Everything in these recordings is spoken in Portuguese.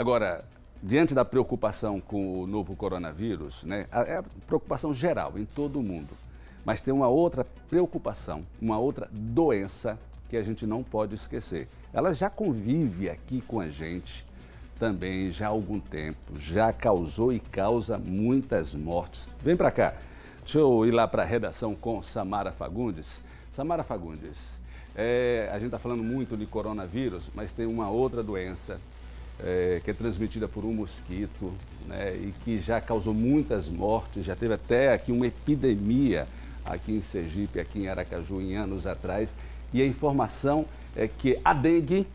Agora, diante da preocupação com o novo coronavírus, né, é preocupação geral em todo o mundo, mas tem uma outra preocupação, uma outra doença que a gente não pode esquecer. Ela já convive aqui com a gente também já há algum tempo, já causou e causa muitas mortes. Vem para cá. Deixa eu ir lá para a redação com Samara Fagundes. Samara Fagundes, é, a gente está falando muito de coronavírus, mas tem uma outra doença é, que é transmitida por um mosquito né, e que já causou muitas mortes, já teve até aqui uma epidemia aqui em Sergipe, aqui em Aracaju, em anos atrás. E a informação é que a dengue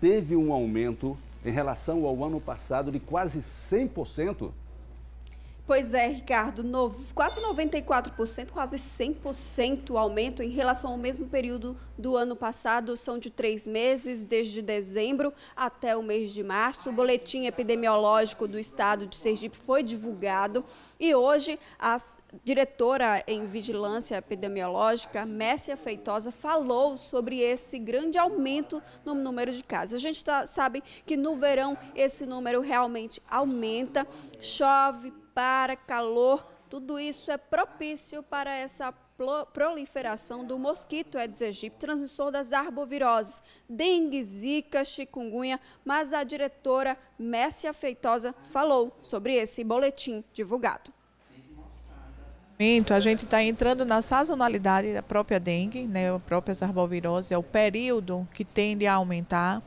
teve um aumento em relação ao ano passado de quase 100%. Pois é, Ricardo, no, quase 94%, quase 100% aumento em relação ao mesmo período do ano passado. São de três meses, desde dezembro até o mês de março. O boletim epidemiológico do estado de Sergipe foi divulgado e hoje a diretora em vigilância epidemiológica, Messia Feitosa, falou sobre esse grande aumento no número de casos. A gente tá, sabe que no verão esse número realmente aumenta, chove, para calor, tudo isso é propício para essa proliferação do mosquito Aedes aegypti, transmissor das arboviroses, dengue, zika, chikungunya, mas a diretora Messia Feitosa falou sobre esse boletim divulgado. A gente está entrando na sazonalidade da própria dengue, né, a própria arbovirose, é o período que tende a aumentar.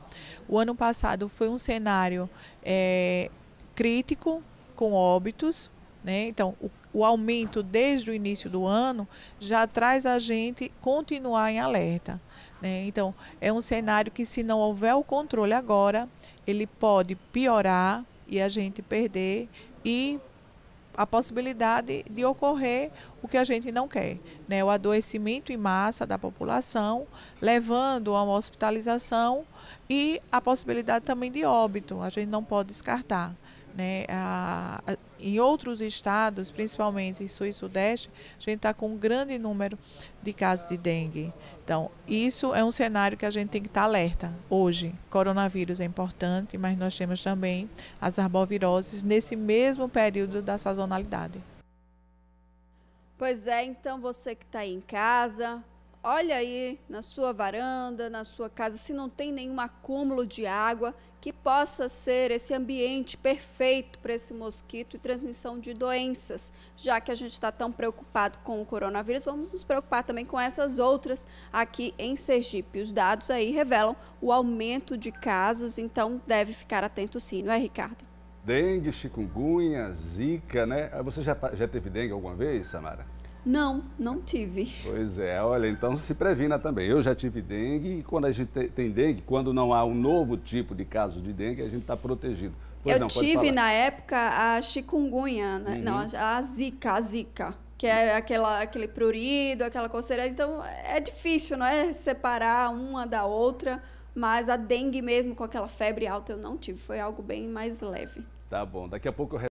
O ano passado foi um cenário é, crítico com óbitos. Né? Então, o, o aumento desde o início do ano já traz a gente continuar em alerta. Né? Então, é um cenário que, se não houver o controle agora, ele pode piorar e a gente perder e a possibilidade de ocorrer o que a gente não quer, né? O adoecimento em massa da população, levando a uma hospitalização e a possibilidade também de óbito, a gente não pode descartar. Né, a, a, em outros estados, principalmente em Sul e Sudeste, a gente está com um grande número de casos de dengue. Então, isso é um cenário que a gente tem que estar tá alerta hoje. Coronavírus é importante, mas nós temos também as arboviroses nesse mesmo período da sazonalidade. Pois é, então você que está em casa, Olha aí na sua varanda, na sua casa, se não tem nenhum acúmulo de água, que possa ser esse ambiente perfeito para esse mosquito e transmissão de doenças. Já que a gente está tão preocupado com o coronavírus, vamos nos preocupar também com essas outras aqui em Sergipe. Os dados aí revelam o aumento de casos, então deve ficar atento sim, não é, Ricardo? Dengue, chikungunya, zika, né? Você já, já teve dengue alguma vez, Samara? Não, não tive. Pois é, olha, então se previna também. Eu já tive dengue e quando a gente tem dengue, quando não há um novo tipo de caso de dengue, a gente está protegido. Pois eu não, tive na época a chikungunya, né? uhum. não, a zika, a zika, que é aquela, aquele prurido, aquela coceira. Então é difícil, não é separar uma da outra, mas a dengue mesmo com aquela febre alta eu não tive, foi algo bem mais leve. Tá bom, daqui a pouco eu